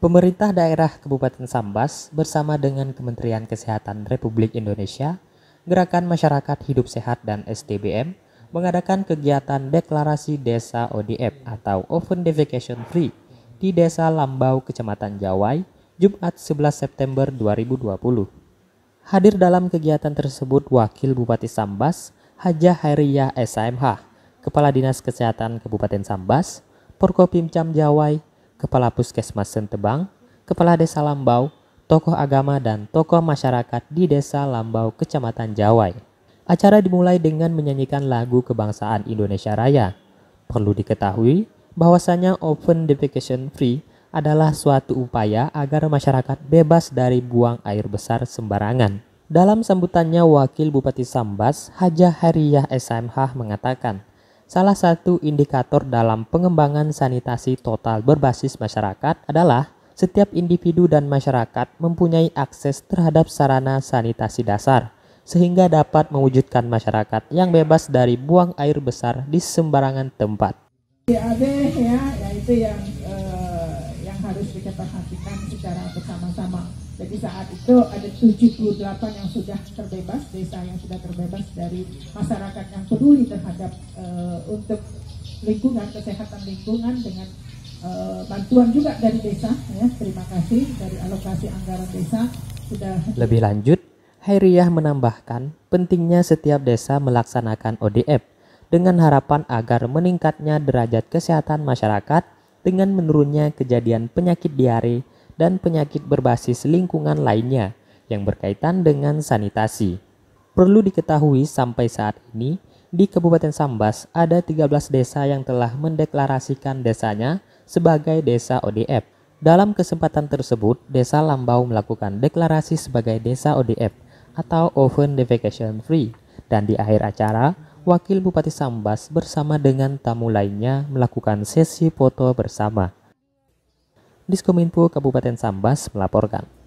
Pemerintah daerah Kabupaten Sambas bersama dengan Kementerian Kesehatan Republik Indonesia, Gerakan Masyarakat Hidup Sehat dan STBM mengadakan kegiatan deklarasi desa ODF atau Open Defecation Free di Desa Lambau, Kecamatan Jawai, Jumat 11 September 2020. Hadir dalam kegiatan tersebut Wakil Bupati Sambas, Hajah Hairiyah SAMH, Kepala Dinas Kesehatan Kabupaten Sambas, Porkopimcam Jawai, Kepala Puskesmas Sentebang, Kepala Desa Lambau, tokoh agama dan tokoh masyarakat di Desa Lambau, Kecamatan Jawai. Acara dimulai dengan menyanyikan lagu kebangsaan Indonesia Raya. Perlu diketahui bahwasanya open defecation free adalah suatu upaya agar masyarakat bebas dari buang air besar sembarangan. Dalam sambutannya, Wakil Bupati Sambas, Haja Hariyah SMH mengatakan, Salah satu indikator dalam pengembangan sanitasi total berbasis masyarakat adalah setiap individu dan masyarakat mempunyai akses terhadap sarana sanitasi dasar, sehingga dapat mewujudkan masyarakat yang bebas dari buang air besar di sembarangan tempat. Ya, ya, itu yang harus kita perhatikan secara bersama-sama. Jadi saat itu ada 78 yang sudah terbebas, desa yang sudah terbebas dari masyarakat yang peduli terhadap uh, untuk lingkungan, kesehatan lingkungan dengan uh, bantuan juga dari desa. Ya. Terima kasih dari alokasi anggaran desa sudah. Lebih lanjut, Hairiyah menambahkan pentingnya setiap desa melaksanakan ODF dengan harapan agar meningkatnya derajat kesehatan masyarakat dengan menurunnya kejadian penyakit diare dan penyakit berbasis lingkungan lainnya yang berkaitan dengan sanitasi. Perlu diketahui sampai saat ini di Kabupaten Sambas ada 13 desa yang telah mendeklarasikan desanya sebagai desa ODF. Dalam kesempatan tersebut, Desa Lambau melakukan deklarasi sebagai desa ODF atau Open Defecation Free dan di akhir acara Wakil Bupati Sambas bersama dengan tamu lainnya melakukan sesi foto bersama. Diskominfo Kabupaten Sambas melaporkan.